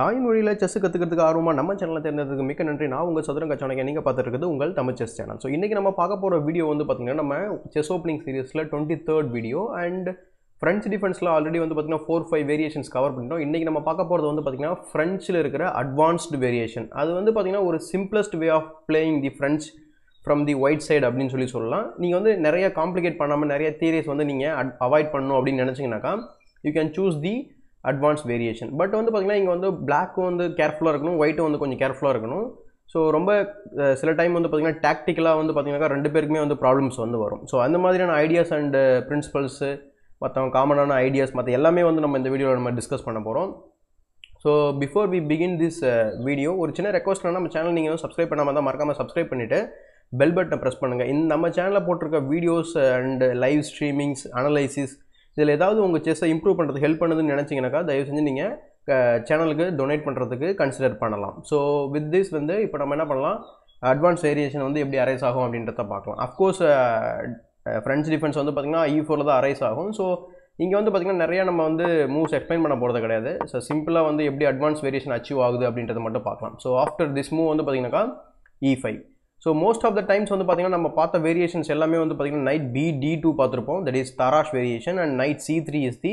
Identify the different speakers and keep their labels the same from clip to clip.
Speaker 1: தாய்மொழியில் செஸ் கற்றுக்கிறதுக்கு ஆர்வமாக நம்ம சேனலில் தேர்ந்தெடுத்துக்கு மிக்க நன்றி நான் உங்கள் சதுரங்க சாணக்கிய நீங்கள் பார்த்துருக்குது உங்கள் தமிழ் செஸ் சேனல் ஸோ இன்றைக்கி நம்ம பார்க்க போகிற வீடியோ வந்து பார்த்திங்கன்னா நம்ம செஸ் ஓப்பனிங் சீரீஸில் twenty third video and French டிஃபென்ஸில் ஆல்ரெடி வந்து பார்த்திங்கன்னா ஃபோர் ஃபைவ் வேரியேஷன்ஸ் கவர் பண்ணிட்டோம் இன்றைக்கி நம்ம பார்க்க போகிறது வந்து பார்த்திங்கன்னா ஃப்ரெஞ்சில் இருக்கிற அட்வான்ஸ்டு வேரியேஷன் அது வந்து பார்த்திங்கன்னா ஒரு simplest way of playing the French from the white side அப்படின்னு சொல்லி சொல்லலாம் நீங்கள் வந்து நிறைய காம்ப்ளிகேட் பண்ணாமல் நிறைய தீரியஸ் வந்து நீங்கள் அவாய்ட் பண்ணணும் அப்படின்னு நினச்சிங்கனாக்கா you can choose the advance variation but வந்து பார்த்திங்கன்னா இங்கே வந்து பிளாக்கும் வந்து கேர்ஃபுல்லாக இருக்கணும் ஒயிட்டும் வந்து கொஞ்சம் கேர்ஃபுல்லாக இருக்கணும் ஸோ ரொம்ப சில டைம் வந்து பார்த்திங்கன்னா டாக்டிக்கலாக வந்து பார்த்திங்கன்னாக்கா ரெண்டு பேருக்குமே வந்து ப்ராப்ளம்ஸ் வந்து வரும் ஸோ அந்த மாதிரியான ஐடியாஸ் அண்டு பிரின்சிபல்ஸு மற்றவங்க காமனான ஐடியாஸ் மற்ற எல்லாமே வந்து நம்ம இந்த வீடியோவில் நம்ம டிஸ்கஸ் பண்ண போகிறோம் so before we begin this video ஒரு சின்ன ரெக்வஸ்ட் நம்ம சேனல் நீங்கள் சப்ஸ்கிரைப் பண்ணாமல் தான் மறக்காமல் சப்ஸ்கிரைப் பண்ணிவிட்டு பெல் பட்டனை ப்ரெஸ் பண்ணுங்கள் இந்த நம்ம சேனலில் போட்டிருக்க videos and live streamings analysis இதில் ஏதாவது உங்கள் செஸ்ஸை இம்ப்ரூவ் பண்ணுறதுக்கு ஹெல்ப் பண்ணுதுன்னு நினச்சிங்கனாக்கா தயவு செஞ்சு நீங்கள் சேனலுக்கு டொனேட் பண்ணுறதுக்கு கன்சிடர் பண்ணலாம் ஸோ வித் திஸ் வந்து இப்போ நம்ம என்ன பண்ணலாம் அட்வான்ஸ் வேரியேஷன் வந்து எப்படி அரைஸ் ஆகும் அப்படின்றத பார்க்கலாம் அஃப்கோர்ஸ் ஃப்ரெண்ட்ஸ் டிஃபென்ஸ் வந்து பார்த்திங்கன்னா இ e ஃபோரில் தான் அரைஸ் ஆகும் ஸோ இங்கே வந்து பார்த்திங்கன்னா நிறையா நம்ம வந்து மூவ்ஸ் எக்ஸ்பிளைன் பண்ண போகிறது கிடையாது ஸோ சிம்பிளாக வந்து எப்படி அட்வான்ஸ் வேரியேஷன் அச்சீவ் ஆகுது அப்படின்றத மட்டும் பார்க்கலாம் ஸோ ஆஃப்டர் திஸ் மூவ் வந்து பார்த்திங்கனாக்கா e e five so most of the times வந்து பார்த்திங்கன்னா நம்ம பார்த்த வேரியேஷன்ஸ் எல்லாமே வந்து பார்த்திங்கன்னா நைட் பி டி டூ பார்த்துருப்போம் that is Tarrasch variation and knight c three is the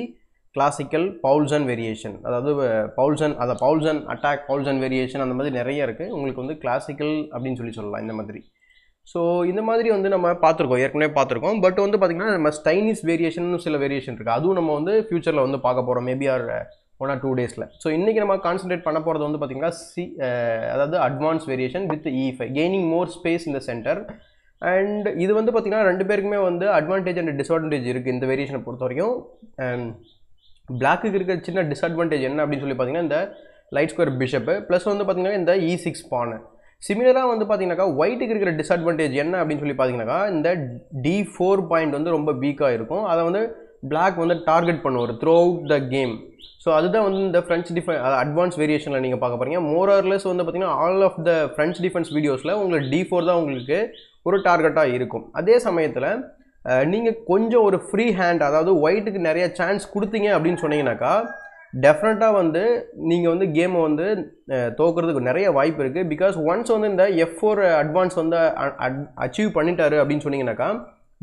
Speaker 1: classical Paulsen variation அதாவது பவுல்சன் அதை பவுல்சன் அட்டாக் பவுல்சன் வேரியேஷன் அந்த மாதிரி நிறைய இருக்குது உங்களுக்கு வந்து கிளாசிக்கல் அப்படின்னு சொல்லி சொல்லலாம் இந்த மாதிரி ஸோ இந்த மாதிரி வந்து நம்ம பார்த்துருக்கோம் ஏற்கனவே பார்த்துருக்கோம் பட் வந்து பார்த்திங்கன்னா நம்ம ஸ்டைனிஸ் வேரியேஷன் சில வேரியேஷன் இருக்குது அதுவும் நம்ம வந்து ஃப்யூச்சரில் வந்து பார்க்க போகிறோம் maybe or one or two டேஸில் ஸோ இன்றைக்கி நம்ம கான்சன்ட்ரேட் பண்ண போகிறது வந்து பார்த்திங்கன்னா சி அதாவது advance variation with e five gaining more space இந்த சென்டர் அண்ட் இது வந்து பார்த்திங்கன்னா ரெண்டு பேருக்குமே வந்து அட்வான்டேஜ் அண்ட் டிஸ்அட்வான்டேஜ் இருக்குது இந்த வேரியேஷனை பொறுத்த வரைக்கும் பிளாக்குக்கு இருக்கிற சின்ன டிஸ்அட்வான்டேஜ் என்ன அப்படின்னு சொல்லி பார்த்திங்கன்னா இந்த லைட் ஸ்கொயர் பிஷப்பு ப்ளஸ் வந்து பார்த்திங்கன்னா இந்த இ சிக்ஸ் பானு சிமிலராக வந்து பார்த்தீங்கன்னாக்கா ஒயிட்டுக்கு இருக்கிற டிஸ்அட்வான்டேஜ் என்ன அப்படின்னு சொல்லி பார்த்தீங்கன்னாக்கா இந்த டி ஃபோர் பாயிண்ட் வந்து ரொம்ப வீக்காக இருக்கும் அதை வந்து பிளாக் வந்து டார்கெட் பண்ணுவார் throughout the game so அதுதான் வந்து இந்த ஃப்ரெண்ட்ஸ் டிஃபென்ஸ் அட்வான்ஸ் வேரியேஷனில் நீங்கள் பார்க்க போகிறீங்க மோரர்லெஸ் வந்து பார்த்திங்கன்னா all of the French defence வீடியோஸில் உங்களுக்கு டி ஃபோர் தான் உங்களுக்கு ஒரு டார்கெட்டாக இருக்கும் அதே சமயத்தில் நீங்கள் கொஞ்சம் ஒரு ஃப்ரீ ஹேண்ட் அதாவது ஒயிட்டுக்கு நிறைய சான்ஸ் கொடுத்தீங்க அப்படின்னு சொன்னீங்கன்னாக்கா டெஃபினட்டாக வந்து நீங்கள் வந்து கேமை வந்து தோக்கிறதுக்கு நிறைய வாய்ப்பு இருக்குது பிகாஸ் ஒன்ஸ் வந்து இந்த எஃப் ஃபோர் அட்வான்ஸ் வந்து அச்சீவ் பண்ணிட்டாரு அப்படின்னு சொன்னீங்கன்னாக்கா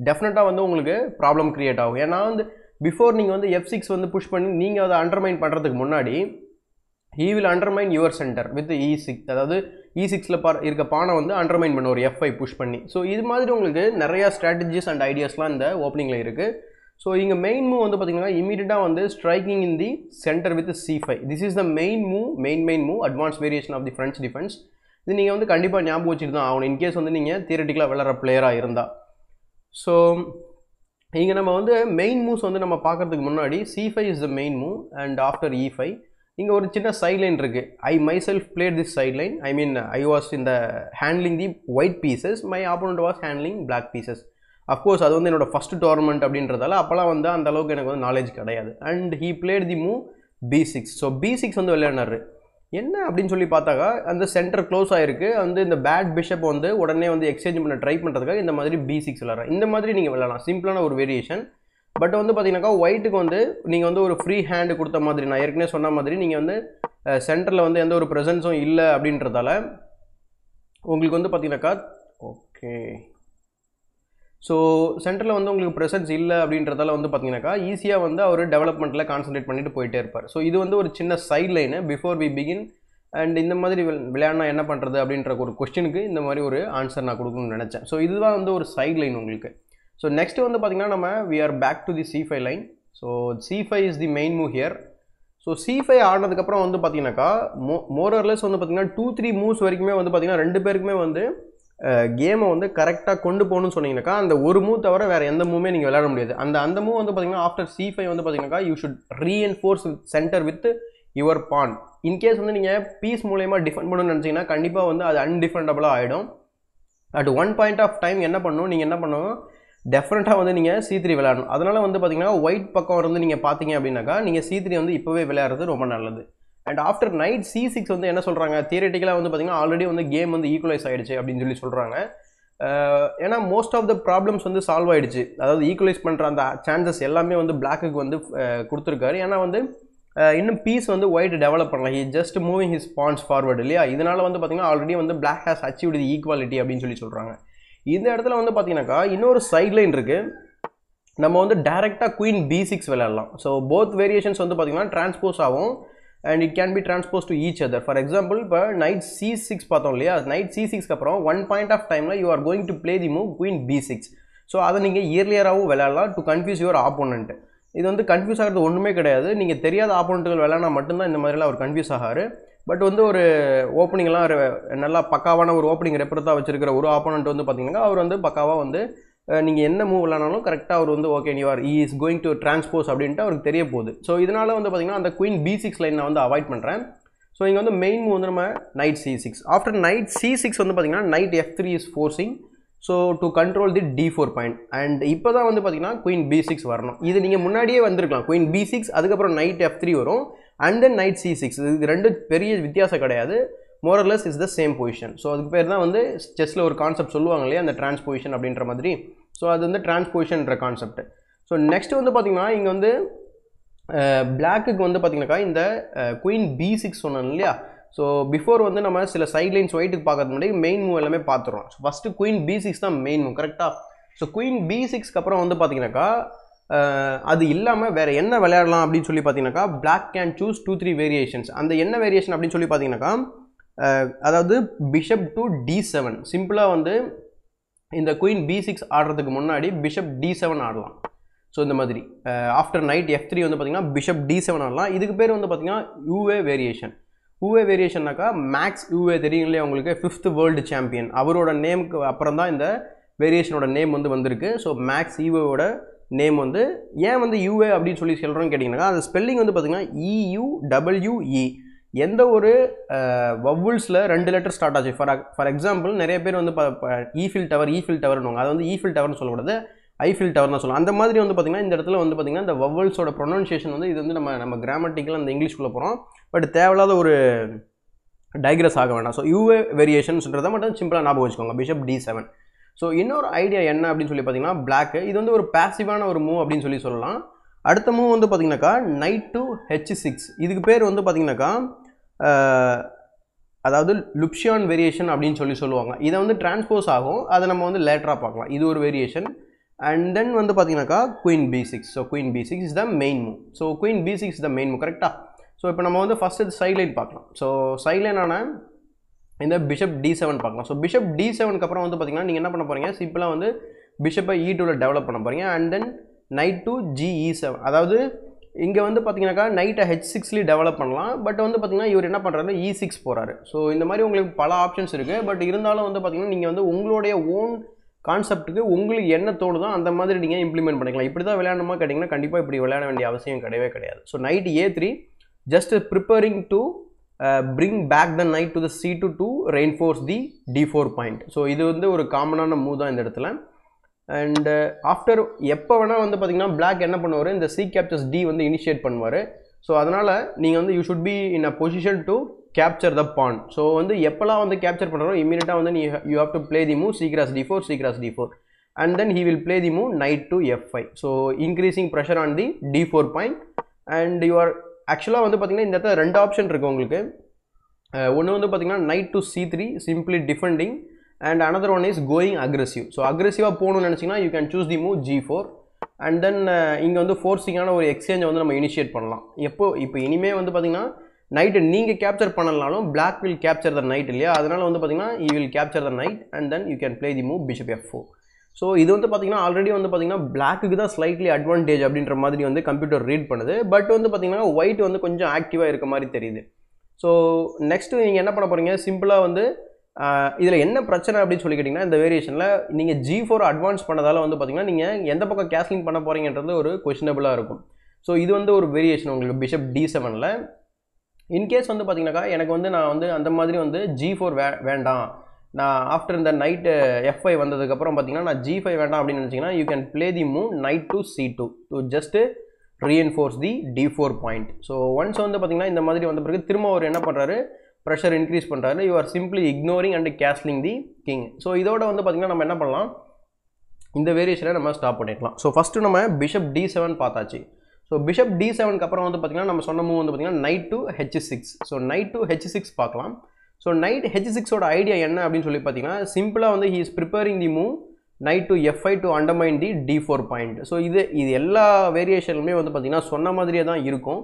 Speaker 1: டெஃபினட்டாக வந்து உங்களுக்கு ப்ராப்ளம் க்ரியேட் ஆகும் ஏன்னா வந்து பிஃபோர் நீங்கள் வந்து எஃப் சிக்ஸ் வந்து புஷ் பண்ணி நீங்கள் அதை அண்டர்மைன் பண்ணுறதுக்கு முன்னாடி he will undermine your centre with e six அதாவது இ சிக்ஸில் பா இருக்க பானை வந்து அண்டர்மைன் பண்ண ஒரு எஃப்ஐ புஷ் பண்ணி ஸோ இது மாதிரி உங்களுக்கு நிறையா ஸ்ட்ராட்டஜிஸ் அண்ட் ஐடியாஸ்லாம் இந்த ஓப்பனிங்கில் இருக்குது ஸோ இங்கே மெயின் மூவ் வந்து பார்த்தீங்கன்னா இமீடியட்டாக வந்து striking in the centre with c five this is the main move main main move advance variation of the friends defence இது நீங்கள் வந்து கண்டிப்பாக ஞாபகம் வச்சுட்டு தான் ஆகணும் இன்கேஸ் வந்து நீங்கள் தியரட்டிக்கலாக விளாட்ற பிளேயராக இருந்தால் ஸோ இங்கே நம்ம வந்து மெயின் மூவ்ஸ் வந்து நம்ம பார்க்குறதுக்கு முன்னாடி c five is the main move and after e five இங்கே ஒரு சின்ன சைட் லைன் இருக்குது I my self played this side line I mean I was இந்த handling the white pieces my opponent was handling black pieces of course அது வந்து என்னோடய first tournament அப்படின்றதால அப்போலாம் வந்து அந்த அளவுக்கு எனக்கு வந்து நாலேஜ் கிடையாது and he played the move b six so b six வந்து விளையாடினாரு என்ன அப்படின்னு சொல்லி பார்த்தாக்கா அந்த சென்டர் க்ளோஸ் ஆகிருக்கு வந்து இந்த பேட் பிஷப் வந்து உடனே வந்து எக்ஸ்சேஞ்ச் பண்ண ட்ரை பண்ணுறதுக்காக இந்த மாதிரி பி சிக்ஸ் விளாட்றேன் இந்த மாதிரி நீங்கள் விளாடலாம் சிம்பிளான ஒரு வேரியேஷன் பட் வந்து பார்த்தீங்கன்னாக்கா ஒயிட்டுக்கு வந்து நீங்கள் வந்து ஒரு ஃப்ரீ ஹேண்டு கொடுத்த மாதிரி நான் ஏற்கனவே சொன்ன மாதிரி நீங்கள் வந்து சென்டரில் வந்து எந்த ஒரு ப்ரெசன்ஸும் இல்லை அப்படின்றதால உங்களுக்கு வந்து பார்த்தீங்கன்னாக்கா ஓகே ஸோ சென்டரில் வந்து உங்களுக்கு ப்ரெசன்ஸ் இல்லை அப்படின்றதால வந்து பார்த்தீங்கன்னாக்கா ஈஸியாக வந்து அவர் டெவலப்மெண்ட்டில் கான்சன்ட்ரேட் பண்ணிட்டு போயிட்டே இருப்பார் ஸோ இது வந்து ஒரு சின்ன side line before we begin and இந்த மாதிரி விளையாடினா என்ன பண்ணுறது அப்படின்ற ஒரு கொஸ்டினுக்கு இந்த மாதிரி ஒரு ஆன்சர் நான் கொடுக்கணும்னு நினச்சேன் ஸோ இதுதான் வந்து ஒரு சைட் லைன் உங்களுக்கு ஸோ நெக்ஸ்ட் வந்து பார்த்திங்கன்னா நம்ம we are back to the c five line so c five is the main move here so c five ஆடினதுக்கப்புறம் வந்து பார்த்தீங்கன்னாக்கா மோ மோரர்லெஸ் வந்து பார்த்திங்கன்னா டூ த்ரீ மூவ்ஸ் வரைக்குமே வந்து பார்த்திங்கன்னா ரெண்டு பேருக்குமே வந்து கேமை வந்து கரெக்டாக கொண்டு போகணும்னு சொன்னீங்கன்னாக்கா அந்த ஒரு மூவ் தவிர வேறு எந்த மூவுமே நீங்கள் விளாட முடியாது அந்த அந்த மூவ் வந்து பார்த்தீங்கன்னா ஆஃப்டர் சி ஃபைவ் வந்து பார்த்தீங்கன்னாக்கா you should reinforce with centre with your pawn in case வந்து நீங்கள் பீஸ் மூலயமா டிஃபெண்ட் பண்ணணும்னு நினச்சிங்கன்னா கண்டிப்பாக வந்து அது அன்டிஃபெண்டபுளாக ஆகிடும் at one point of time என்ன பண்ணணும் நீங்கள் என்ன பண்ணணும் டெஃபினட்டாக வந்து நீங்கள் சி த்ரீ விளையாடணும் அதனால் வந்து பார்த்தீங்கன்னா ஒயிட் பக்கம் இருந்து நீங்கள் பார்த்தீங்க அப்படின்னாக்கா நீங்கள் சி த்ரீ வந்து இப்போவே விளையாடுறது ரொம்ப நல்லது and after knight c six வந்து என்ன சொல்கிறாங்க தியரட்டிக்கலாக வந்து பார்த்திங்கன்னா ஆல்ரெடி வந்து கேம் வந்து ஈக்குவலைஸ் ஆகிடுச்சு அப்படின்னு சொல்லி சொல்கிறாங்க ஏன்னா மோஸ்ட் ஆஃப் த ப்ராப்ளம்ஸ் வந்து சால்வ் ஆகிடுச்சு அதாவது ஈக்குவலைஸ் பண்ணுற அந்த சான்சஸ் எல்லாமே வந்து பிளாக்குக்கு வந்து கொடுத்துருக்காரு ஏன்னா வந்து இன்னும் பீஸ் வந்து ஒயிட் டெவலப் பண்ணல he just moving his pawns forward இல்லையா இதனால் வந்து பார்த்திங்கன்னா ஆல்ரெடி வந்து பிளாக் ஹேஸ் இது ஈக்குவாலிட்டி அப்படின்னு சொல்லி சொல்கிறாங்க இந்த இடத்துல வந்து பார்த்தீங்கன்னாக்கா இன்னொரு சைட்லைன் இருக்குது நம்ம வந்து டேரெக்டாக குயின் பி சிக்ஸ் விளையாடலாம் ஸோ போத் வேரியேஷன்ஸ் வந்து பார்த்திங்கன்னா டிரான்ஸ்போஸ் ஆகும் and it can be transpose to each other for example இப்போ நைட் சி சிக்ஸ் பார்த்தோம் இல்லையா நைட் சி சிக்ஸ்க்கு அப்புறம் ஒன் பாயிண்ட் ஆஃப் டைமில் you are going to play the move queen b six so அதை நீங்கள் இயர்லியராகவும் விளையாடலாம் டு கன்ஃபியூஸ் யுவர் ஆப்போனண்ட் இது வந்து கன்ஃபியூஸ் ஆகிறது ஒன்றுமே கிடையாது நீங்கள் தெரியாத ஆப்போனண்ட்டுகள் விளையாடினா மட்டும்தான் இந்த மாதிரிலாம் அவர் கன்ஃபியூஸ் ஆகாரு பட் வந்து ஒரு ஓப்பனிங்லாம் நல்லா பக்காவான ஒரு ஓப்பனிங் ரெப்பரத்தாக வச்சிருக்கிற ஒரு ஆப்போனண்ட் வந்து பார்த்தீங்கன்னா அவர் வந்து பக்காவாக வந்து நீங்கள் என்ன மூவ் விளானாலும் கரெக்டாக அவர் வந்து ஓகே நீ he is going to transpose அப்படின்ட்டு அவருக்கு தெரிய போகுது ஸோ இதனால் வந்து பார்த்திங்கன்னா அந்த குயின் பி சிக்ஸ் லைன் நான் வந்து அவாய்ட் பண்ணுறேன் ஸோ இங்கே வந்து மெயின் மூவ் வந்து நம்ம knight c six after knight c six வந்து பார்த்திங்கன்னா knight f three is forcing so to control the d four point and இப்போ தான் வந்து பார்த்திங்கன்னா குயின் பி சிக்ஸ் வரணும் இது நீங்கள் முன்னாடியே வந்திருக்கலாம் குயின் பி சிக்ஸ் அதுக்கப்புறம் நைட் எஃப் த்ரீ வரும் and then knight c six இது ரெண்டு பெரிய வித்தியாசம் கிடையாது more or less is the same position so அதுக்கு பேர் தான் வந்து செஸ்ஸில் ஒரு கான்செப்ட் சொல்லுவாங்க இல்லையா அந்த பொசிஷன் அப்படின்ற மாதிரி ஸோ அது வந்து பொசிஷன்ற கான்செப்ட் ஸோ நெக்ஸ்ட் வந்து பார்த்திங்கன்னா இங்கே வந்து பிளாக்குக்கு வந்து பார்த்திங்கனாக்கா இந்த குயின் பி சிக்ஸ் சொன்னோம் இல்லையா ஸோ பிஃபோர் வந்து நம்ம சில சைட்லைன்ஸ் ஒயிட்டுக்கு பார்க்கறது முன்னாடி மெயின் மூவ் எல்லாமே பார்த்துருவோம் so first queen b six தான் மெயின் மூவ் கரெக்டாக ஸோ குயின் பி சிக்ஸ்க்கு அப்புறம் வந்து பார்த்தீங்கன்னாக்கா அது இல்லாமல் வேறு என்ன விளையாடலாம் அப்படின்னு சொல்லி பார்த்தீங்கன்னாக்கா black can choose two three variations அந்த என்ன வேரியேஷன் அப்படின்னு சொல்லி பார்த்தீங்கன்னாக்கா அதாவது பிஷப் டு டி செவன் சிம்பிளாக வந்து இந்த குயின் பி சிக்ஸ் ஆடுறதுக்கு முன்னாடி பிஷப் டி செவன் ஆடலாம் ஸோ இந்த மாதிரி ஆஃப்டர் நைட் எஃப் த்ரீ வந்து பார்த்திங்கன்னா பிஷப் டி செவன் ஆடலாம் இதுக்கு பேர் வந்து பார்த்திங்கன்னா யூஏ வேரியேஷன் யூஏ வேரியேஷன்னாக்கா மேக்ஸ் யூஏ தெரியுங்களே உங்களுக்கு ஃபிஃப்த் வேர்ல்டு சாம்பியன் அவரோட நேமுக்கு அப்புறம் தான் இந்த வேரியேஷனோட நேம் வந்து வந்திருக்கு ஸோ மேக்ஸ் யூஏவோட நேம் வந்து ஏன் வந்து யூஏ அப்படின்னு சொல்லி சொல்கிறோன்னு கேட்டிங்கன்னா அந்த ஸ்பெல்லிங் வந்து பார்த்திங்கன்னா இயூ e டபிள்யூஇ எந்த ஒரு வவுல்ஸில் ரெண்டு லெட்டர் ஸ்டார்ட் ஆச்சு ஃபார் ஃபார் எக்ஸாம்பிள் நிறைய பேர் வந்து ஈஃபில் டவர் ஈஃபில் டவர்னுவாங்க அதை வந்து ஈஃபில் e டவர்னு சொல்லக்கூடாது ஐஃபில் டவர்னு சொல்லலாம் அந்த மாதிரி வந்து பார்த்திங்கன்னா இந்த இடத்துல வந்து பார்த்திங்கன்னா இந்த வவுல்ஸோட ப்ரொனன்சியேஷன் வந்து இது வந்து நம்ம நம்ம கிராமட்டிக்கலாக அந்த இங்கிலீஷ்குள்ளே போகிறோம் பட் தேவையில்லாத ஒரு டைக்ரஸ் ஆக வேண்டாம் ஸோ யூஏ வேரியேஷன்ஸ்ன்றதை மட்டும் சிம்பிளாக ஞாபகம் வச்சுக்கோங்க பிஷப் டி செவன் ஸோ இன்னொரு ஐடியா என்ன அப்படின்னு சொல்லி பார்த்தீங்கன்னா பிளாக் இது வந்து ஒரு பேசிவான ஒரு மூவ் அப்படின்னு சொல்லி சொல்லலாம் அடுத்த மூவ் வந்து பார்த்தீங்கன்னாக்கா நைட் டு ஹெச் சிக்ஸ் இதுக்கு பேர் வந்து பார்த்தீங்கன்னாக்கா அதாவது லுப்ஷியான் வேரியேஷன் அப்படின்னு சொல்லி சொல்லுவாங்க இதை வந்து டிரான்ஸ்போஸ் ஆகும் அதை நம்ம வந்து லேட்டராக பார்க்கலாம் இது ஒரு வேரியேஷன் அண்ட் தென் வந்து பார்த்தீங்கன்னாக்கா queen b six so queen b six is the main move so queen b six the main move கரெக்டாக ஸோ இப்போ நம்ம வந்து ஃபஸ்ட் இது சைலைன் பார்க்கலாம் ஸோ சைலைனான இந்த பிஷப் டி செவன் பார்க்கலாம் ஸோ பிஷப் டி செவனுக்கு அப்புறம் வந்து பார்த்தீங்கன்னா நீங்கள் என்ன பண்ண போகிறீங்க சிம்பிளாக வந்து பிஷப்பை இ டூவில் டெவலப் பண்ண போகிறீங்க and then knight to g e seven அதாவது இங்கே வந்து பார்த்தீங்கன்னாக்கா நைட்டை ஹெச் சிக்ஸ்லேயும் டெவலப் பண்ணலாம் பட் வந்து பார்த்திங்கன்னா இவர் என்ன பண்ணுறாரு இ சிக்ஸ் போகிறாரு ஸோ இந்த மாதிரி உங்களுக்கு பல ஆப்ஷன்ஸ் இருக்குது பட் இருந்தாலும் வந்து பார்த்திங்கன்னா நீங்கள் வந்து உங்களுடைய ஓன் கான்செப்ட்டுக்கு உங்களுக்கு என்ன தோணுதோ அந்த மாதிரி நீங்கள் இம்ப்ளிமெண்ட் பண்ணிக்கலாம் இப்படி தான் விளையாடணுமா கேட்டிங்கன்னா கண்டிப்பாக இப்படி விளையாட வேண்டிய அவசியம் கிடையவே கிடையாது so knight a three just preparing to bring back the knight to the c two to reinforce the d four point so இது வந்து ஒரு காமனான மூவ் தான் இந்த இடத்துல அண்டு ஆஃப்டர் uh, எப்போ வேணால் வந்து பார்த்திங்கன்னா பிளாக் என்ன பண்ணுவார் இந்த சி கேப்சர்ஸ் டி வந்து இனிஷியேட் பண்ணுவார் ஸோ அதனால் நீங்கள் வந்து you should be in a position to capture the porn so வந்து எப்போல்லாம் வந்து கேப்சர் பண்ணுறோம் இமீடியட்டாக வந்து நீ you have to play the move c cross d four c cross d four and then he will play the move knight to f five so increasing pressure on the d four point and you R ஆக்சுவலாக வந்து பார்த்திங்கன்னா இந்த இடத்துல ரெண்டு option இருக்குது உங்களுக்கு uh, ஒன்று வந்து பார்த்திங்கன்னா knight to c three simply defending and another one is going aggressive so அக்ரெசிவாக போகணும்னு நினச்சிங்கன்னா you can choose the move g four and then இங்கே வந்து ஃபோர்ஸிங்கான ஒரு எக்ஸ்சேஞ்சை வந்து நம்ம இனிஷியேட் பண்ணலாம் எப்போ இப்போ இனிமே வந்து பார்த்தீங்கன்னா நைட்டு நீங்கள் கேப்சர் பண்ணலனாலும் black will capture the knight இல்லையா அதனால் வந்து பார்த்தீங்கன்னா you will capture the knight and then you can play the move bishop f four so இது வந்து பார்த்திங்கன்னா ஆல்ரெடி வந்து பார்த்திங்கன்னா பிளாக்கு தான் ஸ்லைட்லி அட்வான்டேஜ் அப்படின்ற மாதிரி வந்து கம்ப்யூட்டர் ரீட் பண்ணுது பட் வந்து பார்த்திங்கன்னா ஒயிட் வந்து கொஞ்சம் ஆக்டிவாக இருக்க மாதிரி தெரியுது ஸோ நெக்ஸ்ட்டு நீங்கள் என்ன பண்ண போகிறீங்க சிம்பிளாக வந்து இதில் என்ன பிரச்சனை அப்படின்னு சொல்லி கேட்டிங்கன்னா இந்த வேரியேஷனில் நீங்கள் ஜி ஃபோர் அட்வான்ஸ் பண்ணதால் வந்து பார்த்திங்கன்னா நீங்கள் எந்த பக்கம் கேஸ்லிங் பண்ண போகிறீங்கன்றது ஒரு கொஷினபிளாக இருக்கும் ஸோ இது வந்து ஒரு வேரியேஷன் உங்களுக்கு பிஷப் டி செவனில் இன்கேஸ் வந்து பார்த்திங்கனாக்கா எனக்கு வந்து நான் வந்து அந்த மாதிரி வந்து ஜி ஃபோர் வே வேண்டாம் நான் ஆஃப்டர் இந்த நைட்டு எஃப்ஐ eh, வந்ததுக்கப்புறம் பார்த்திங்கன்னா நான் ஜி ஃபைவ் வேண்டாம் அப்படின்னு நினச்சிங்கன்னா you can play the move knight to c two to just reinforce the d four point so once வந்து பார்த்திங்கன்னா இந்த மாதிரி வந்த பிறகு திரும்ப அவர் என்ன பண்ணுறாரு ப்ரெஷர் இன்க்ரீஸ் பண்ணுறாரு you are simply ignoring and castling the king so இதோட வந்து பார்த்திங்கன்னா நம்ம என்ன பண்ணலாம் இந்த வேரியேஷனை நம்ம ஸ்டாப் பண்ணிக்கலாம் ஸோ ஃபஸ்ட்டு நம்ம பிஷப் டி செவன் பார்த்தாச்சு ஸோ பிஷப் டி செவனுக்கு அப்புறம் வந்து பார்த்திங்கன்னா நம்ம சொன்ன மூவ் வந்து பார்த்திங்கன்னா knight to h six so knight to h six பார்க்கலாம் ஸோ நைட் ஹெச் சிக்ஸோட ஐடியா என்ன அப்படின்னு சொல்லி பார்த்தீங்கன்னா சிம்பிளாக வந்து he is preparing the move knight to f five to undermine the d four point so இது இது எல்லா வேரியேஷனுமே வந்து பார்த்திங்கன்னா சொன்ன மாதிரியே தான் இருக்கும்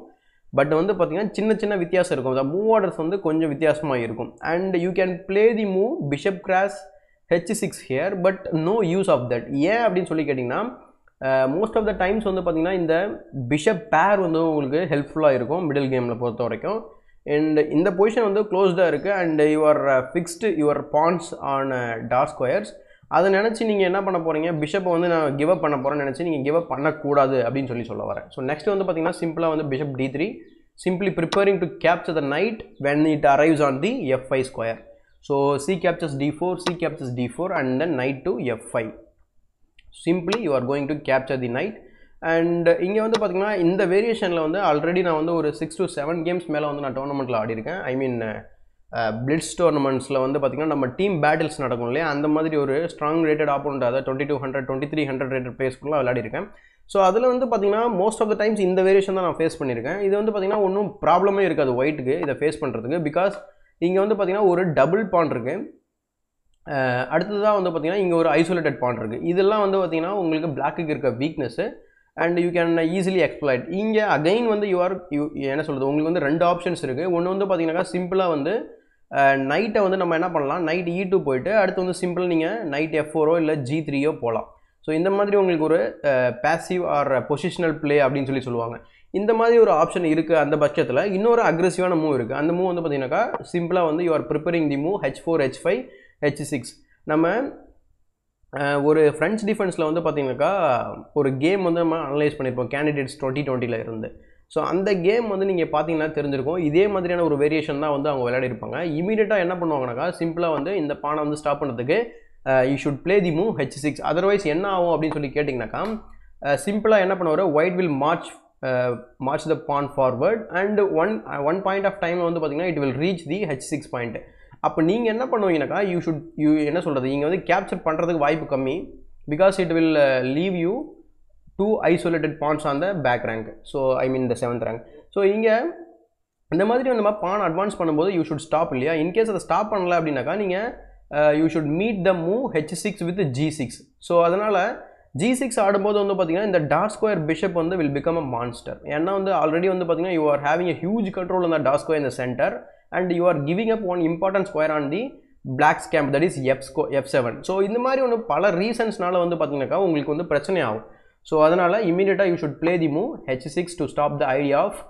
Speaker 1: பட் வந்து பார்த்தீங்கன்னா சின்ன சின்ன வித்தியாசம் இருக்கும் அந்த மூவ் ஆர்டர்ஸ் வந்து கொஞ்சம் வித்தியாசமாக இருக்கும் and you can play the move bishop cross h six here but no use of that ஏன் அப்படின்னு சொல்லி கேட்டிங்கன்னா மோஸ்ட் ஆஃப் த டைம்ஸ் வந்து பார்த்திங்கன்னா இந்த பிஷப் பேர் வந்து உங்களுக்கு ஹெல்ப்ஃபுல்லாக இருக்கும் மிடில் கேமில் பொறுத்த வரைக்கும் அண்ட் இந்த பொசிஷன் வந்து க்ளோஸ்டாக இருக்குது and your fixed your pawns on dark squares அதை நினச்சி நீங்கள் என்ன பண்ண போகிறீங்க பிஷப்பை வந்து நான் கிவ் அப் பண்ண போகிறேன்னு நினச்சி நீங்கள் கிவ் அப் பண்ணக்கூடாது அப்படின்னு சொல்லி சொல்ல வரேன் ஸோ நெக்ஸ்ட் வந்து பார்த்தீங்கன்னா சிம்பிளாக வந்து bishop d three simply preparing to capture the knight when it arrives on the f five square so c captures d four c captures d four and then knight to f five simply you are going to capture the knight and இங்கே வந்து பார்த்திங்கன்னா இந்த வேரியேஷனில் வந்து already நான் வந்து ஒரு six to seven games மேலே வந்து நான் டோர்னமெண்ட்டில் ஆடிருக்கேன் ஐ மீன் பிளிட்ஸ் டோர்னமெண்ட்ஸில் வந்து பார்த்திங்கன்னா நம்ம டீம் பேட்டில்ஸ் நடக்கும் இல்லையா அந்த மாதிரி ஒரு ஸ்ட்ராங் ரேட்டட் ஆப்போனண்ட் அதாவது twenty two hundred twenty three hundred rated பிளேஸ்க்குள்ளே விளையாடிருக்கேன் ஸோ அதில் வந்து பார்த்திங்கன்னா மோஸ்ட் ஆஃப் த டைம்ஸ் இந்த வேரியேஷன் தான் நான் ஃபேஸ் பண்ணியிருக்கேன் இது வந்து பார்த்திங்கன்னா ஒன்றும் ப்ராப்ளமே இருக்காது ஒயிட்டுக்கு இதை ஃபேஸ் பண்ணுறதுக்கு பிகாஸ் இங்கே வந்து பார்த்திங்கன்னா ஒரு டபுள் பாண்ட் இருக்குது அடுத்ததாக வந்து பார்த்திங்கன்னா இங்கே ஒரு ஐசோலேட்டட் பாண்ட் இருக்குது இதெல்லாம் வந்து பார்த்திங்கன்னா உங்களுக்கு பிளாக்குக்கு இருக்க weakness and you can easily exploit இங்கே அகைன் வந்து யூ ஆர் யூ என்ன சொல்கிறது உங்களுக்கு வந்து ரெண்டு ஆப்ஷன்ஸ் இருக்குது ஒன்று வந்து பார்த்திங்கனாக்கா சிம்பிளாக வந்து நைட்டை வந்து நம்ம என்ன பண்ணலாம் நைட் இ டூ போயிட்டு அடுத்து வந்து சிம்பிள் நீங்கள் நைட் எஃப் ஃபோரோ இல்லை ஜி த்ரீயோ போகலாம் ஸோ இந்த மாதிரி உங்களுக்கு ஒரு பேசிவ் ஆர் பொசிஷனல் பிளே அப்படின்னு சொல்லி சொல்லுவாங்க இந்த மாதிரி ஒரு ஆப்ஷன் இருக்குது அந்த பட்சத்தில் இன்னொரு அக்ரெசிவான மூவ் இருக்குது அந்த மூவ் வந்து பார்த்தீங்கன்னாக்கா சிம்பிளாக வந்து you are preparing the move h four h five h six நம்ம ஒரு ஃப்ரெஞ்ச் டிஃபென்ஸில் வந்து பார்த்திங்கனாக்கா ஒரு கேம் வந்து நம்ம அனலைஸ் பண்ணியிருப்போம் கேண்டிடேட்ஸ் டுவெண்ட்டி டுவெண்ட்டியில் இருந்து ஸோ அந்த கேம் வந்து நீங்கள் பார்த்தீங்கன்னா தெரிஞ்சிருக்கும் இதே மாதிரியான ஒரு வேரியேஷன் தான் வந்து அவங்க விளையாடிருப்பாங்க இமீடியட்டாக என்ன பண்ணுவாங்கனாக்கா சிம்பிளாக வந்து இந்த பானை வந்து ஸ்டாப் பண்ணுறதுக்கு you should play the move h six otherwise என்ன ஆகும் அப்படின்னு சொல்லி கேட்டிங்கனாக்கா சிம்பிளாக என்ன பண்ணுவார் white will march march the pawn forward and one one point of டைமில் வந்து பார்த்திங்கன்னா it will reach the h six point அப்போ நீங்கள் என்ன பண்ணுவீங்கனாக்கா யூ ஷுட் யூ என்ன சொல்கிறது நீங்கள் வந்து கேப்சர் பண்ணுறதுக்கு வாய்ப்பு கம்மி because it will leave you two isolated pawns on the back rank so I mean the seventh rank so இங்கே இந்த மாதிரி நம்ம பான் அட்வான்ஸ் பண்ணும்போது யூ ஷுட் ஸ்டாப் இல்லையா இன்கேஸ் அதை ஸ்டாப் பண்ணல அப்படின்னாக்கா நீங்கள் you should meet the move h six with g six so அதனால் ஜி சிக்ஸ் ஆடும்போது வந்து பார்த்தீங்கன்னா இந்த டார்க் ஸ்கொயர் பிஷப் வந்து வில் பிகம் அ மான்ஸ்டர் ஏன்னா வந்து ஆல்ரெடி வந்து பார்த்தீங்கன்னா you are having a huge control அந்த டார் ஸ்கொயர் இந்த centre and you are giving up one important square on the black camp that is f square f seven so இந்த மாதிரி ஒன்று பல ரீசன்ஸ்னால வந்து பார்த்தீங்கன்னாக்கா உங்களுக்கு வந்து பிரச்சனை ஆகும் ஸோ அதனால் இமீடியட்டாக you should play the move h six to stop the idea of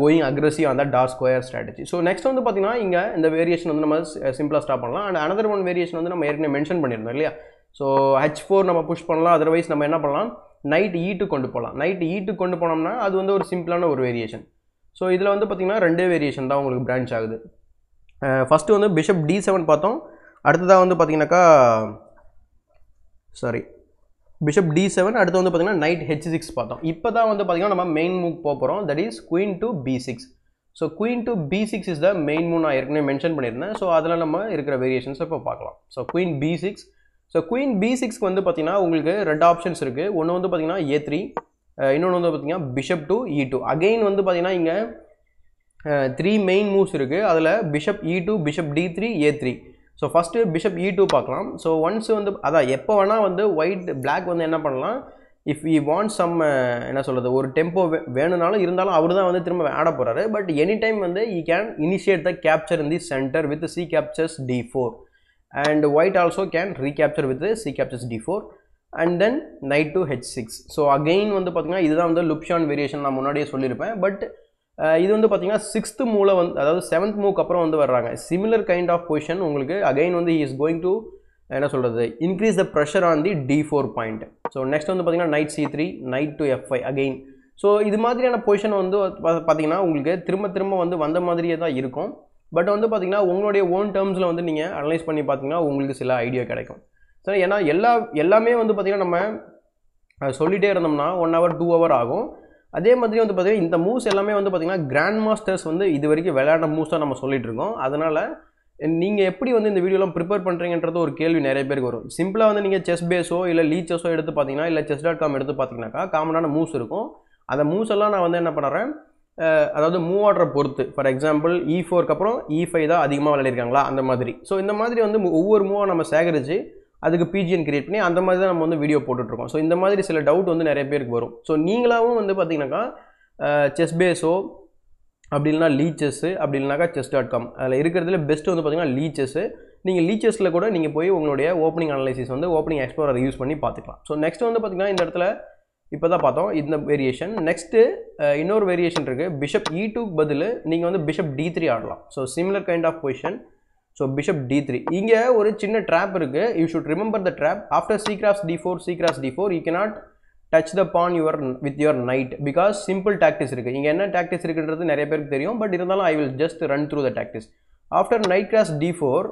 Speaker 1: going aggressive அந்த dark square strategy so next வந்து பார்த்தீங்கன்னா இங்கே இந்த வேரியேஷன் வந்து நம்ம சிம்பிளாக ஸ்டாப் பண்ணலாம் அண்ட் அனதர் ஒன் வேரியேஷன் வந்து நம்ம ஏற்கனவே மென்ஷன் பண்ணியிருந்தோம் இல்லையா ஸோ ஹெச் ஃபோர் நம்ம புஷ் பண்ணலாம் அதர்வைஸ் நம்ம என்ன பண்ணலாம் நைட் e ஈட்டு கொண்டு போகலாம் நைட் e ஈட்டு கொண்டு போனோம்னா அது வந்து ஒரு சிம்பிளான ஒரு வேரியேஷன் ஸோ இதில் வந்து பார்த்திங்கன்னா ரெண்டே வேரியேஷன் தான் உங்களுக்கு பிரான்ச் ஆகுது ஃபஸ்ட்டு uh, வந்து பிஷப் டி செவன் பார்த்தோம் அடுத்ததாக வந்து பார்த்தீங்கன்னாக்கா சாரி பிஷப் டி செவன் அடுத்து வந்து பார்த்தீங்கன்னா நைட் ஹெச் சிக்ஸ் பார்த்தோம் இப்போ தான் வந்து பார்த்தீங்கன்னா நம்ம மெயின் மூவ் போகிறோம் that is queen to b six so queen to b six is the main move நான் ஏற்கனவே மென்ஷன் பண்ணியிருந்தேன் ஸோ அதில் நம்ம இருக்கிற வேரியேஷன்ஸை இப்போ பார்க்கலாம் so queen b six so queen b சிக்ஸ்க்கு வந்து பார்த்தீங்கன்னா உங்களுக்கு ரெண்டு ஆப்ஷன்ஸ் இருக்குது ஒன்று வந்து பார்த்தீங்கன்னா ஏ த்ரீ இன்னொன்று வந்து பார்த்தீங்கன்னா bishop to e e two again வந்து பார்த்தீங்கன்னா இங்கே த்ரீ மெயின் மூவ்ஸ் இருக்குது அதில் bishop e two bishop d three a three so first bishop e two பார்க்கலாம் ஸோ ஒன்ஸ் வந்து அதான் எப்போ வேணால் வந்து ஒயிட் பிளாக் வந்து என்ன பண்ணலாம் இஃப் இ வாண்ட் சம் என்ன சொல்கிறது ஒரு டெம்போ வேணும்னாலும் இருந்தாலும் அவர் தான் வந்து திரும்ப ஆட போகிறாரு பட் எனி டைம் வந்து he can initiate the capture in the centre with c captures d four and white also can recapture with c captures d four and then knight to h six so again வந்து பார்த்திங்கன்னா இதுதான் வந்து லுப்ஷான் variation நான் முன்னாடியே சொல்லியிருப்பேன் but இது வந்து பார்த்தீங்கன்னா சிக்ஸ்த்து மூவில் வந்து அதாவது செவன்த் மூவ்க்கு அப்புறம் வந்து வர்றாங்க சிமிலர் கைண்ட் ஆஃப் பொசிஷன் உங்களுக்கு அகைன் வந்து இஸ் கோயிங் டு என்ன சொல்கிறது increase the pressure on the d four point so next வந்து பார்த்திங்கன்னா knight c three knight to f five again so இது மாதிரியான பொசிஷன் வந்து பார்த்திங்கன்னா உங்களுக்கு திரும்ப திரும்ப வந்து வந்த மாதிரியே தான் இருக்கும் பட் வந்து பார்த்திங்கன்னா உங்களுடைய ஓன் டேர்ம்ஸில் வந்து நீங்கள் அனலைஸ் பண்ணி பார்த்தீங்கன்னா உங்களுக்கு சில ஐடியா கிடைக்கும் சரி ஏன்னா எல்லா எல்லாமே வந்து பார்த்திங்கன்னா நம்ம சொல்லிகிட்டே இருந்தோம்னா ஒன் ஹவர் டூ ஹவர் ஆகும் அதே மாதிரி வந்து பார்த்திங்கன்னா இந்த மூவ்ஸ் எல்லாமே வந்து பார்த்திங்கன்னா கிராண்ட் மாஸ்டர்ஸ் வந்து இது வரைக்கும் விளையாட மூவ்ஸ் தான் நம்ம சொல்லிட்டு இருக்கோம் அதனால் நீங்கள் எப்படி வந்து இந்த வீடியோலாம் ப்ரிப்பேர் பண்ணுறீங்கன்றது ஒரு கேள்வி நிறைய பேருக்கு வரும் சிம்பிளாக வந்து நீங்கள் செஸ் பேஸோ இல்லை லீ செஸ்ஸோ எடுத்து பார்த்தீங்கன்னா இல்லை செஸ் டாட் காம் எடுத்து பார்த்தீங்கன்னாக்கா காமனான மூவ்ஸ் இருக்கும் அந்த மூவ்ஸ் எல்லாம் நான் வந்து என்ன பண்ணுறேன் அதாவது மூவ் ஆர்டரை பொறுத்து ஃபார் எக்ஸாம்பிள் இ ஃபோர்க்கு அப்புறம் இ e ஃபைவ் தான் அதிகமாக விளையாடிருக்காங்களா அந்த மாதிரி ஸோ இந்த மாதிரி வந்து ஒவ்வொரு மூவாக நம்ம சேகரித்து அதுக்கு பிஜிஎன் கிரியேட் பண்ணி அந்த மாதிரி தான் நம்ம வந்து வீடியோ போட்டுட்ருக்கோம் ஸோ இந்த மாதிரி சில டவுட் வந்து நிறைய பேருக்கு வரும் ஸோ நீங்களாகவும் வந்து பார்த்தீங்கன்னாக்கா செஸ் பேஸோ அப்படி இல்லைனா லீச்சஸ்ஸு அப்படி இல்லைனாக்கா செஸ் டாட் காம் அதில் இருக்கிறதுல பெஸ்ட்டு வந்து பார்த்திங்கன்னா லீச்சஸ்ஸு நீங்கள் லீச்சஸில் கூட நீங்கள் போய் உங்களுடைய ஓப்பனிங் அனலைசிஸ் வந்து ஓப்பனிங் எக்ஸ்ப்ளோரர் யூஸ் பண்ணி பார்த்துக்கலாம் ஸோ நெக்ஸ்ட் வந்து பார்த்திங்கன்னா இந்த இடத்துல இப்போ தான் பார்த்தோம் இந்த வேரியேஷன் நெக்ஸ்ட்டு இன்னொரு வேரியேஷன் இருக்குது பிஷப் இ e டூக்கு பதில் நீங்கள் வந்து பிஷப் டி த்ரீ ஆடலாம் so similar kind of position so bishop d three இங்கே ஒரு சின்ன ட்ராப் இருக்குது you should remember the trap after c cross d four c cross d four you cannot touch the pawn your with your knight because simple tactics இருக்குது இங்கே என்ன டாக்டிஸ் இருக்குன்றது நிறைய பேருக்கு தெரியும் பட் இருந்தாலும் I will just run through the tactics after knight cross d four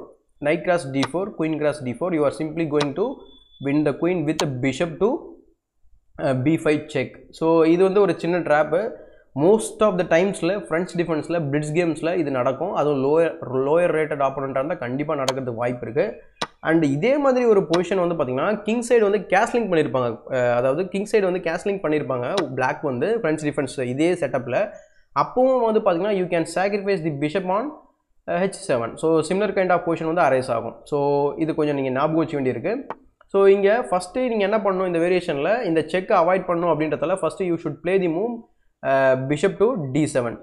Speaker 1: knight cross d four queen cross d four you are simply going to win the queen with bishop to b five check so இது வந்து ஒரு சின்ன drop most of த டைம்ஸில் friends டிஃபென்ஸில் bridge கேம்ஸில் இது நடக்கும் அதுவும் lower lower rated ஆப்போனண்ட்டாக இருந்தால் கண்டிப்பாக நடக்கிறதுக்கு வாய்ப்பு இருக்குது அண்ட் இதே மாதிரி ஒரு பொசிஷன் வந்து பார்த்திங்கன்னா கிங் சைடு வந்து கேஸ்லிங் பண்ணியிருப்பாங்க அதாவது கிங் சைடு வந்து கேஸ்லிங் பண்ணியிருப்பாங்க பிளாக் வந்து ஃப்ரெண்ட்ஸ் டிஃபென்ஸ் இதே செட்டப்பில் அப்பவும் வந்து பார்த்திங்கன்னா you can sacrifice the bishop on h seven so similar kind of position வந்து அரேஸ் ஆகும் ஸோ இது கொஞ்சம் நீங்கள் ஞாபகம் வச்சு வேண்டியிருக்கு ஸோ இங்கே ஃபஸ்ட்டு நீங்கள் என்ன பண்ணணும் இந்த வேரியேஷனில் இந்த செக்கை அவாய்ட் பண்ணணும் அப்படின்றதால first you should play the move bishop to d seven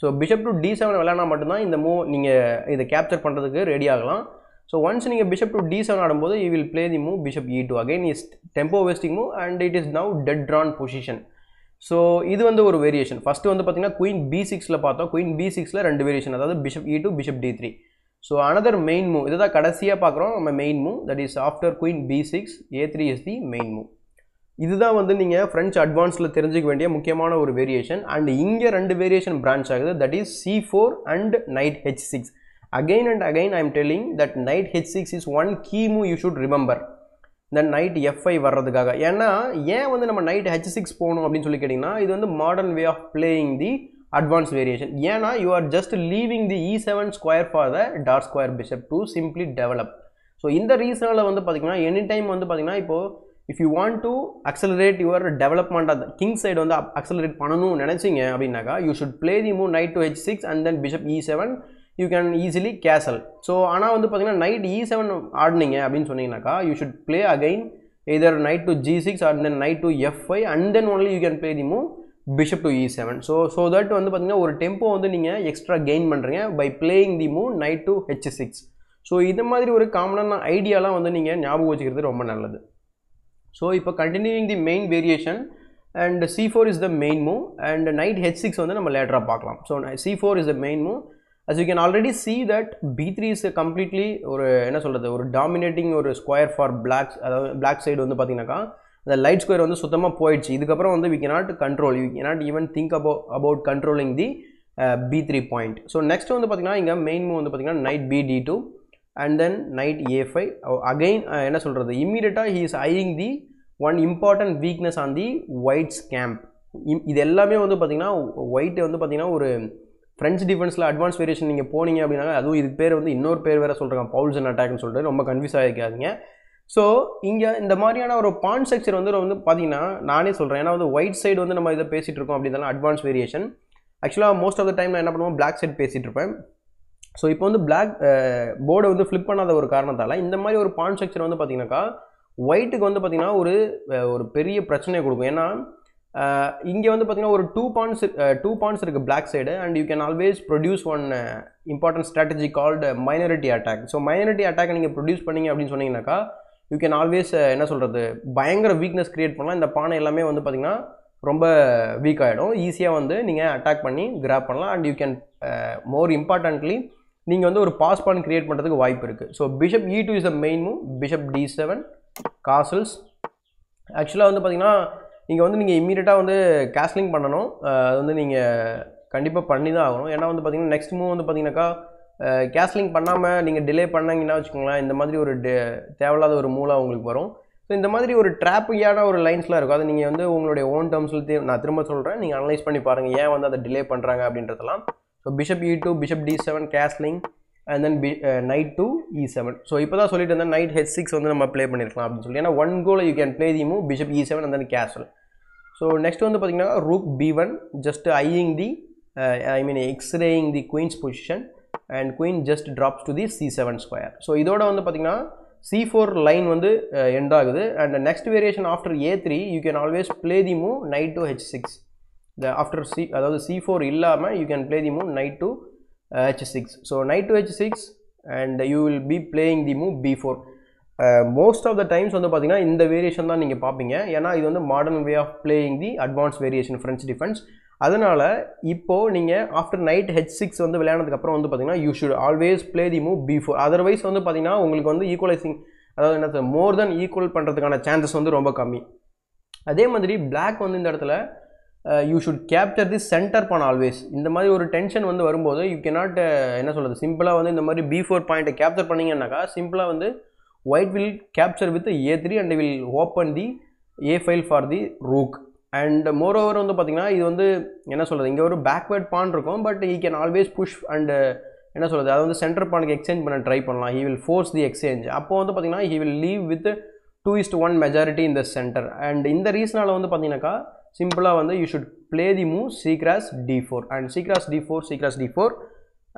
Speaker 1: so bishop to d seven விளையாடா மட்டும்தான் இந்த மூவ் நீங்கள் இதை கேப்சர் பண்ணுறதுக்கு ரெடி ஆகலாம் ஸோ ஒன்ஸ் நீங்கள் பிஷப் டு டி செவன் ஆடும்போது you will play the move bishop e two again is tempo wasting move and it is now dead drawn position so இது வந்து ஒரு வேரியேஷன் ஃபஸ்ட்டு வந்து பார்த்தீங்கன்னா queen bee சிக்ஸில் பார்த்தோம் queen bee சிக்ஸில் ரெண்டு வேரியேஷன் அதாவது bishop e two bishop d three so another main move இதுதான் கடைசியாக பார்க்குறோம் நம்ம main move that is after queen b six a three is the main move இதுதான் வந்து நீங்கள் ஃப்ரெஞ்ச் அட்வான்ஸில் தெரிஞ்சிக்க வேண்டிய முக்கியமான ஒரு வேரியேஷன் அண்ட் இங்கே ரெண்டு வேரியேஷன் பிரான்ச் ஆகுது that is c four and knight h six again and again I am telling that knight h six is one key move you should remember then knight f five வர்றதுக்காக ஏன்னா ஏன் வந்து நம்ம night h six போகணும் அப்படின்னு சொல்லி கேட்டிங்கன்னா இது வந்து modern way of playing the advance variation ஏன்னா you are just leaving the e seven square for the dark square bishop to simply develop so இந்த ரீசனில் வந்து பார்த்திங்கன்னா எனி டைம் வந்து பார்த்திங்கன்னா இப்போது if you want to accelerate your development of king side வந்து accelerate பண்ணணும்னு நினச்சிங்க அப்படின்னாக்கா you should play the move knight to h six and then bishop e seven you can easily கேசல் so ஆனால் வந்து பார்த்தீங்கன்னா நைட் இ e செவன் ஆடினீங்க அப்படின்னு சொன்னீங்கன்னாக்கா you should play again either knight to g six and then knight to f five and then only you can play the move bishop to e seven so so that வந்து பார்த்தீங்கன்னா ஒரு tempo வந்து நீங்கள் extra gain பண்ணுறீங்க by playing the move knight to h six so இது மாதிரி ஒரு காமனான ஐடியாலாம் வந்து நீங்கள் ஞாபகம் வச்சுக்கிறது ரொம்ப நல்லது ஸோ இப்போ continuing the main variation and c four is the main move and knight h six வந்து நம்ம லேட்டராக பார்க்கலாம் so c four is the main move as you can already see that b three is completely ஒரு என்ன சொல்கிறது ஒரு dominating ஒரு square for blacks அதாவது பிளாக் சைடு வந்து பார்த்தீங்கன்னாக்கா அந்த லைட் ஸ்கொயர் வந்து சுத்தமாக போயிடுச்சு இதுக்கப்புறம் வந்து we can not control you can not even think abo about controlling the b three point so next வந்து பார்த்தீங்கன்னா இங்கே மெயின் மூவ் வந்து பார்த்திங்கன்னா knight b d two and then knight a five again என்ன சொல்கிறது இம்மீடியட்டாக he is eyeing the one important weakness on the white's camp um இது எல்லாமே வந்து பார்த்திங்கன்னா ஒயிட்டை வந்து பார்த்திங்கன்னா ஒரு ஃப்ரெஞ்ச் டிஃபென்ஸில் அட்வான்ஸ் வேரியேஷன் நீங்கள் போனீங்க அப்படின்னா அதுவும் இது பேர் வந்து இன்னொரு பேர் வேறு சொல்கிறாங்க பவுல்சன் அட்டாக்னு சொல்லிட்டு ரொம்ப கன்ஃபியூஸ் ஆகிருக்காதீங்க ஸோ இங்கே இந்த மாதிரியான ஒரு பான் ஸ்ட்ரக்சர் வந்து வந்து பார்த்திங்கன்னா நானே சொல்கிறேன் ஏன்னா வந்து ஒயிட் சைடு வந்து நம்ம இதை பேசிகிட்டு இருக்கோம் அப்படின்னா அட்வான்ஸ் வேரியேஷன் ஆக்சுவலாக மோஸ்ட் ஆஃப் த டைம் நான் என்ன பண்ணுவோம் பிளாக் சைட் பேசிகிட்டு இருப்பேன் ஸோ இப்போ வந்து பிளாக் போர்டை வந்து ஃப்ளிப் பண்ணாத ஒரு காரணத்தால் இந்த மாதிரி ஒரு பான் ஸ்ட்ரக்சர் வந்து பார்த்தீங்கன்னாக்கா ஒயிட்டுக்கு வந்து பார்த்திங்கன்னா ஒரு ஒரு பெரிய பிரச்சனையை கொடுக்கும் ஏன்னா இங்கே வந்து பார்த்திங்கன்னா ஒரு டூ பாயிண்ட்ஸ் டூ பாயிண்ட்ஸ் இருக்குது black side and you can always produce one important strategy called minority attack so minority attack நீங்கள் ப்ரொடியூஸ் பண்ணிங்க அப்படின்னு சொன்னீங்கன்னாக்கா யூ கேன் ஆல்வேஸ் என்ன சொல்கிறது பயங்கர வீக்னஸ் க்ரியேட் பண்ணலாம் இந்த பானை எல்லாமே வந்து பார்த்திங்கன்னா ரொம்ப வீக் ஆகிடும் ஈஸியாக வந்து நீங்கள் அட்டாக் பண்ணி கிராப் பண்ணலாம் and you can more importantly நீங்கள் வந்து ஒரு பாஸ் பான் கிரியேட் பண்ணுறதுக்கு வாய்ப்பு இருக்குது so bishop e two is a main move bishop d seven castles ஆக்சுவலாக வந்து பார்த்திங்கன்னா நீங்கள் வந்து நீங்கள் இம்மீடியட்டாக வந்து கேஸ்லிங் பண்ணணும் அது வந்து நீங்கள் கண்டிப்பாக பண்ணி தான் ஆகணும் ஏன்னா வந்து பார்த்தீங்கன்னா நெக்ஸ்ட் மூவ் வந்து பார்த்திங்கனாக்கா கேஸ்லிங் பண்ணாமல் நீங்கள் டிலே பண்ணிங்கன்னா வச்சுக்கோங்களேன் இந்த மாதிரி ஒரு டே தேவையில்லாத ஒரு மூலாக உங்களுக்கு வரும் ஸோ இந்த மாதிரி ஒரு ட்ராப்பியான ஒரு லைன்ஸ்லாம் இருக்கும் அதை நீங்கள் வந்து உங்களுடைய ஓன் டேர்ம்ஸில் நான் திரும்ப சொல்கிறேன் நீங்கள் அனலைஸ் பண்ணி பாருங்கள் ஏன் வந்து அதை டிலே பண்ணுறாங்க அப்படின்றதெல்லாம் so bishop e two bishop d seven castling and then b knight to e seven so இப்போ தான் சொல்லிட்டு இருந்தேன் நைட் ஹெச் சிக்ஸ் வந்து நம்ம ப்ளே பண்ணியிருக்கலாம் அப்படின்னு சொல்லி ஏன்னா one goal you can play the move bishop e seven and then castle so next வந்து பார்த்திங்கன்னா rook b one just eyeing the I mean xraying the queen's position and queen just drops to the c seven square so இதோட வந்து பார்த்திங்கன்னா c four line வந்து end uh, ஆகுது and next variation after a three you can always play the move knight to h six the after c அதாவது c four இல்லாமல் you can play the move knight to h six so knight to h six and you will be playing the move b four most of the times வந்து பார்த்தீங்கன்னா இந்த variation தான் நீங்கள் பார்ப்பீங்க ஏன்னா இது வந்து modern way of playing the advance variation French defence அதனால் இப்போது நீங்கள் ஆஃப்டர் நைட் ஹெச் சிக்ஸ் வந்து விளையாடுறதுக்கப்புறம் வந்து பார்த்தீங்கன்னா you should always play the move b four otherwise வந்து பார்த்தீங்கன்னா உங்களுக்கு வந்து ஈக்குவலைசிங் அதாவது என்ன மோர் தென் ஈக்குவல் பண்ணுறதுக்கான சான்சஸ் வந்து ரொம்ப கம்மி அதே மாதிரி பிளாக் வந்து இந்த இடத்துல you should capture the center pawn always இந்த மாதிரி ஒரு டென்ஷன் வந்து வரும்போது யூ நாட் uh, என்ன சொல்கிறது சிம்பிளாக வந்து இந்த மாதிரி பி ஃபோர் பாயிண்ட்டை கேப்சர் பண்ணிங்கன்னாக்கா சிம்பிளாக வந்து white will capture with a three and will open the a file for the rook and moreover வந்து பார்த்திங்கன்னா இது வந்து என்ன சொல்கிறது இங்கே ஒரு பேக்வேர்ட் பான் இருக்கும் but he can always push and என்ன சொல்கிறது அதை வந்து சென்டர் பானுக்கு எக்ஸ்சேஞ்ச் பண்ண ட்ரை பண்ணலாம் he will force the exchange அப்போ வந்து பார்த்திங்கன்னா he will leave with two is to one majority இந்த சென்டர் அண்ட் இந்த ரீசனால் வந்து பார்த்திங்கனாக்கா சிம்பிளாக வந்து you should play the move c cross d four and c cross d four c cross d four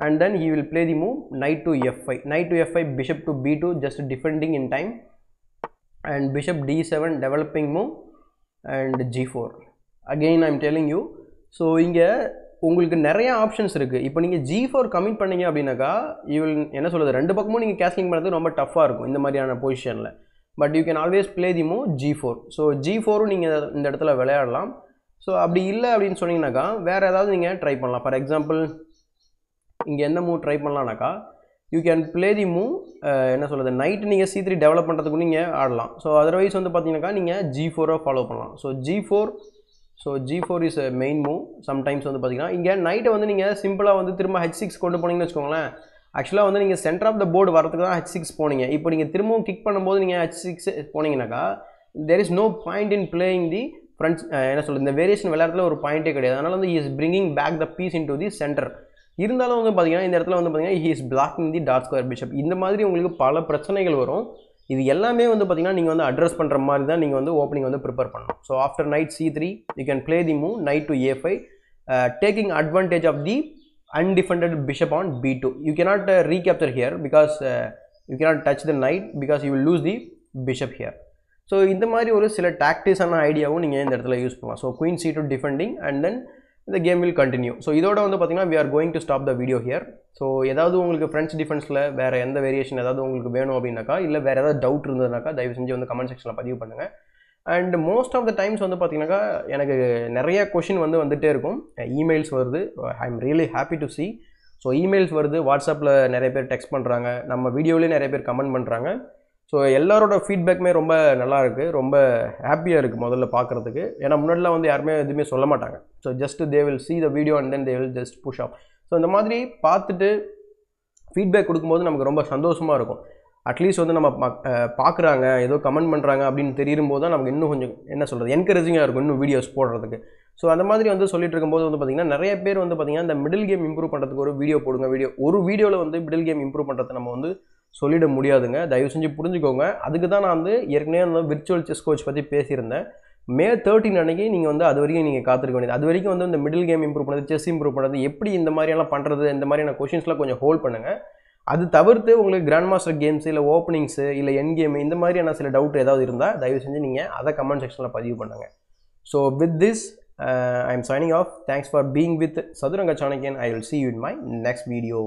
Speaker 1: and then you will play the move knight to f five knight to f five bishop to b two just defending in time and bishop d seven developing move and g four again I am telling you so இங்கே உங்களுக்கு நிறையா options இருக்குது இப்போ நீங்கள் G four commit பண்ணீங்க அப்படின்னாக்கா இவள் என்ன சொல்கிறது ரெண்டு பக்கமும் நீங்கள் கேஸ்டிங் பண்ணுறது ரொம்ப டஃப்பாக இருக்கும் இந்த மாதிரியான பொசிஷனில் but you can always play the mo g four so g ஃபோரும் நீங்கள் இந்த இடத்துல விளையாடலாம் ஸோ அப்படி இல்லை அப்படின்னு சொன்னீங்கன்னாக்கா வேறு ஏதாவது நீங்கள் ட்ரை பண்ணலாம் ஃபார் எக்ஸாம்பிள் இங்கே எந்த மூவ் ட்ரை பண்ணலாம்னாக்கா you can play the move என்ன சொல்கிறது நைட் நீங்கள் சி த்ரீ டெவலப் பண்ணுறதுக்கு நீங்கள் ஆடலாம் ஸோ அதர்வைஸ் வந்து பார்த்தீங்கன்னாக்கா நீங்கள் ஜி ஃபோரை ஃபாலோ பண்ணலாம் so g four so g four is main move sometimes வந்து பார்த்தீங்கன்னா இங்கே நைட்டை வந்து நீங்கள் சிம்பிளாக வந்து திரும்ப ஹெச் சிக்ஸ் கொண்டு போனீங்கன்னு வச்சுக்கோங்களேன் ஆக்சுவலாக வந்து நீங்கள் சென்டர் ஆஃப் த போர்டு வரதுக்கு தான் ஹச் சிக்ஸ் போனீங்க இப்போ நீங்கள் திரும்பவும் கிக் பண்ணும்போது நீங்கள் ஹச் சிக்ஸ் போனீங்கன்னாக்கா there is no point in playing the French என்ன சொல்கிறது இந்த வேரியேஷன் விளையாட்டுல ஒரு பாயிண்ட்டே கிடையாது அதனால் வந்து is bringing back the piece into the centre இருந்தாலும் வந்து பார்த்தீங்கன்னா இந்த இடத்துல வந்து பார்த்தீங்கன்னா ஹி இஸ் பிளாக்கிங் தி டாட் ஸ்கொயர் பிஷப் இந்த மாதிரி உங்களுக்கு பல பிரச்சனைகள் வரும் இது எல்லாமே வந்து பார்த்தீங்கன்னா நீங்கள் வந்து அட்ரஸ் பண்ணுற மாதிரி தான் நீங்கள் வந்து ஓப்பனிங் வந்து ப்ரிப்பேர் பண்ணணும் so after knight c three you can play the move knight to a five taking advantage of the undefended bishop on b2 you cannot uh, recapture here because uh, you cannot touch the knight because you will lose the bishop here so இந்த மாதிரி ஒரு சில டாக்டிஸான ஐடியாவும் நீங்கள் இந்த இடத்துல use பண்ணலாம் so queen c two defending and then இந்த கேம் வில் கண்டினியூ ஸோ இதோட வந்து பார்த்திங்கன்னா we are going to stop the video here so ஏதாவது உங்களுக்கு ஃப்ரெண்ட்ஸ் டிஃபென்ஸில் வேறு எந்த வேரியேஷன் ஏதாவது உங்களுக்கு வேணும் அப்படின்னாக்கா இல்லை வேறு ஏதாவது டவுட் இருந்ததுனாக்கா தயவு செஞ்சு வந்து கமெண்ட் செக்ஷனில் பதிவு பண்ணுங்கள் and most of the times வந்து பார்த்திங்கனாக்கா எனக்கு நிறைய கொஷின் வந்து வந்துகிட்டே இருக்கும் இமெயில்ஸ் வருது I am really happy to see so emails வருது வாட்ஸ்அப்பில் நிறைய பேர் டெக்ஸ்ட் பண்ணுறாங்க நம்ம வீடியோலேயும் நிறைய பேர் கமெண்ட் பண்ணுறாங்க ஸோ எல்லாரோட ஃபீட்பேக்குமே ரொம்ப நல்லா இருக்குது ரொம்ப ஹாப்பியாக இருக்குது முதல்ல பார்க்குறதுக்கு ஏன்னா முன்னாடிலாம் வந்து யாருமே எதுவுமே சொல்ல மாட்டாங்க so just they will see the video and then they will just push off so இந்த மாதிரி பார்த்துட்டு ஃபீட்பேக் கொடுக்கும்போது நமக்கு ரொம்ப சந்தோஷமாக இருக்கும் அட்லீஸ்ட் வந்து நம்ம பார்க்குறாங்க ஏதோ கமெண்ட் பண்ணுறாங்க அப்படின்னு தெரியும் போது தான் நமக்கு இன்னும் கொஞ்சம் என்ன சொல்கிறது என்கரேஜிங்காக இருக்கும் இன்னும் வீடியோஸ் போடுறதுக்கு ஸோ அந்த மாதிரி வந்து சொல்லிட்டு இருக்கும்போது வந்து பார்த்திங்கன்னா நிறைய பேர் வந்து பார்த்திங்கன்னா இந்த மிடில் கேம் இம்ப்ரூவ் பண்ணுறதுக்கு ஒரு வீடியோ போடுங்க வீடியோ ஒரு வீடியோவில் வந்து மிடில் கேம் இம்ப்ரூவ் பண்ணுறது நம்ம வந்து சொல்லிட முடியாதுங்க தயவு செஞ்சு புரிஞ்சுக்கோங்க அதுக்கு தான் நான் வந்து ஏற்கனவே வந்து விர்ச்சுவல் செஸ் கோச் பற்றி பேசியிருந்தேன் மே தேர்ட்டின் அன்றைக்கி நீங்கள் வந்து அது வரைக்கும் நீங்கள் காத்திருக்க வேண்டியது அது வரைக்கும் வந்து இந்த மிடில் கேம் இம்ப்ரூவ் பண்ணுறது செஸ் இம்ப்ரூவ் பண்ணுறது எப்படி இந்த மாதிரியெல்லாம் பண்ணுறது இந்த மாதிரியான கொஷின்ஸ்லாம் கொஞ்சம் ஹோல்ட் பண்ணுங்கள் அது தவிர்த்து உங்களுக்கு கிராண்ட் மாஸ்டர் கேம்ஸ் இல்லை ஓப்பனிங்ஸு இல்லை என் கேமு இந்த மாதிரியான சில டவுட் ஏதாவது இருந்தால் தயவு செஞ்சு நீங்கள் அதை கமெண்ட் செக்ஷனில் பதிவு பண்ணுங்கள் so with this I am signing off thanks for being with Sathuranga Chanakyan I will see you in my next video